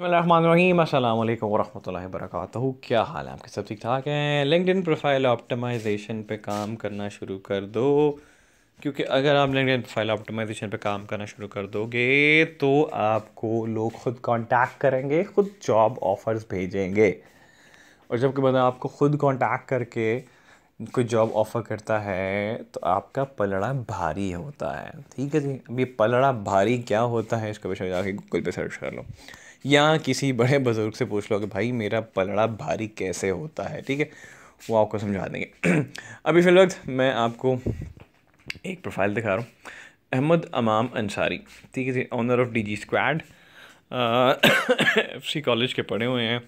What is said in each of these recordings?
बसमीम वरहमल वरक क्या हाल है आपके सब ठीक ठाक हैं इन प्रोफाइल ऑप्टिमाइजेशन पे काम करना शुरू कर दो क्योंकि अगर आप इन प्रोफाइल ऑप्टिमाइजेशन पे काम करना शुरू कर दोगे तो आपको लोग खुद कांटेक्ट करेंगे खुद जॉब ऑफर्स भेजेंगे और जब कि आपको खुद कांटेक्ट करके कोई जॉब ऑफ़र करता है तो आपका पलड़ा भारी होता है ठीक है जी अब ये पलड़ा भारी क्या होता है इसके विषय जाके गूगल पर सर्च कर लो या किसी बड़े बुज़ुर्ग से पूछ लो कि भाई मेरा पलड़ा भारी कैसे होता है ठीक है वो आपको समझा देंगे अभी फिल वक्त मैं आपको एक प्रोफाइल दिखा रहा हूँ अहमद अमाम अंसारी ठीक है जी owner of D G squad F C college के पढ़े हुए हैं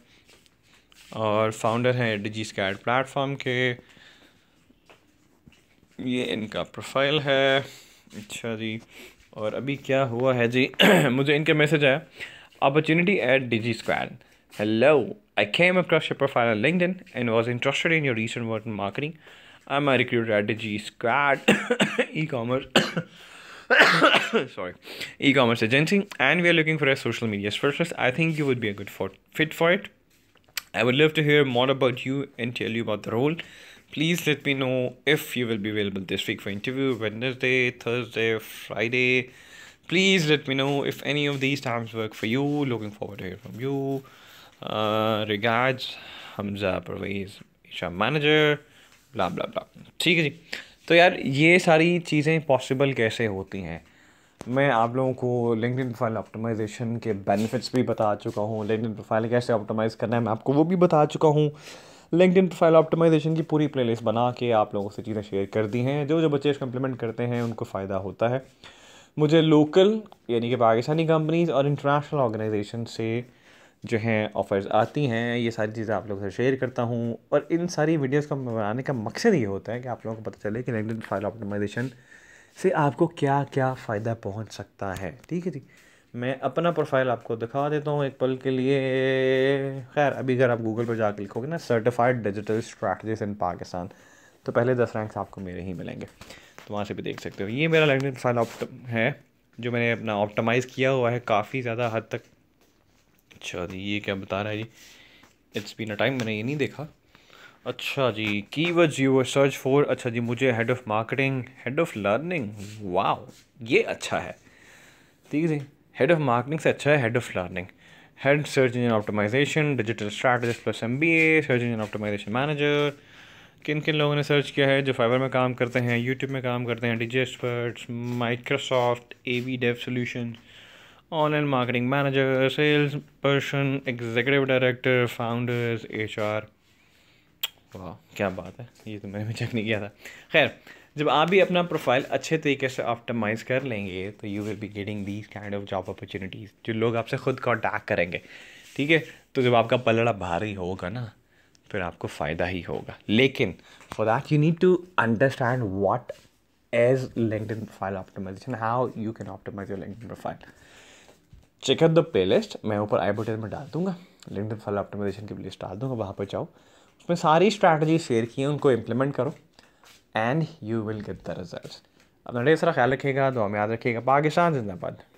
और फाउंडर हैं डी जी स्क्वाड प्लेटफॉर्म के ये इनका प्रोफाइल है अच्छा जी और अभी क्या हुआ है जी मुझे इनका मैसेज आया Opportunity at DigiSquad. Hello, I came across your profile on LinkedIn and was interested in your recent work in marketing. I'm a recruiter at DigiSquad e-commerce. sorry e-commerce agency and we are looking for a social media specialist i think you would be a good for, fit for it i would love to hear more about you and tell you about the role please let me know if you will be available this week for interview wednesday thursday friday please let me know if any of these times work for you looking forward to hear from you uh, regards Hamza Parvez Isha manager blah blah blah ठीक है जी तो यार ये सारी चीज़ें possible कैसे होती हैं मैं आप लोगों को लिंक इन प्रोफाइल ऑप्टिमाइजेशन के बेनिफिट्स भी बता चुका हूँ लिंक इन प्रोफाइल कैसे ऑप्टिमाइज़ करना है मैं आपको वो भी बता चुका हूँ लिंकड प्रोफाइल ऑप्टिमाइजेशन की पूरी प्लेलिस्ट बना के आप लोगों से चीज़ें शेयर कर दी हैं जो जो बच्चे इम्प्लीमेंट करते हैं उनको फ़ायदा होता है मुझे लोकल यानी कि पाकिस्तानी कंपनीज और इंटरनेशनल ऑर्गेनाइजेशन से जो हैं ऑफ़र्स आती हैं ये सारी चीज़ें आप लोगों से शेयर करता हूँ और इन सारी वीडियोस का बनाने का मकसद ये होता है कि आप लोगों को पता चले कि लिंक्डइन फाइल ऑप्टिमाइजेशन से आपको क्या क्या फ़ायदा पहुँच सकता है ठीक है जी मैं अपना प्रोफाइल आपको दिखा देता हूँ एक पल के लिए खैर अभी अगर आप गूगल पर जाकर लिखोगे ना certified digital strategist in Pakistan तो पहले दस रैंक्स आपको मेरे ही मिलेंगे वहाँ से भी देख सकते हो ये मेरा लगने फाइल ऑप्ट है जो मैंने अपना ऑप्टमाइज़ किया हुआ है काफ़ी ज़्यादा हद तक अच्छा जी ये क्या बता रहा है जी इट्स बीन अ टाइम मैंने ये नहीं देखा अच्छा जी की वर्ड यू सर्च फॉर अच्छा जी मुझे head of marketing head of learning wow ये अच्छा है ठीक है जी हेड ऑफ़ मार्केटिंग से अच्छा है head of learning head search engine optimisation digital strategist plus M B A search engine optimisation manager किन किन लोगों ने सर्च किया है जो फाइबर में काम करते हैं यूट्यूब में काम करते हैं Digi experts Microsoft A V dev solution online marketing manager sales person executive director founders H R वाह क्या बात है ये तो मैंने भी चेक नहीं किया था खैर जब आप भी अपना प्रोफाइल अच्छे तरीके से ऑप्टिमाइज़ कर लेंगे तो you will be getting these kind of job opportunities जो लोग आपसे खुद कॉन्टैक्ट करेंगे ठीक है तो जब आपका पलड़ा भारी होगा ना फिर आपको फ़ायदा ही होगा लेकिन for that you need to understand what is LinkedIn profile optimisation how you can optimise your in profile check the playlist मैं ऊपर आई बटन में डाल दूंगा इन प्रोफाइल ऑप्टिमाइजेशन की लिस्ट डाल दूंगा वहाँ पर जाओ उसमें सारी स्ट्रैटेजी शेयर की उनको इम्प्लीमेंट करो and you will get the result अपना ढेर सारा ख्याल रखिएगा दुआ में याद रखिएगा पाकिस्तान जिंदाबाद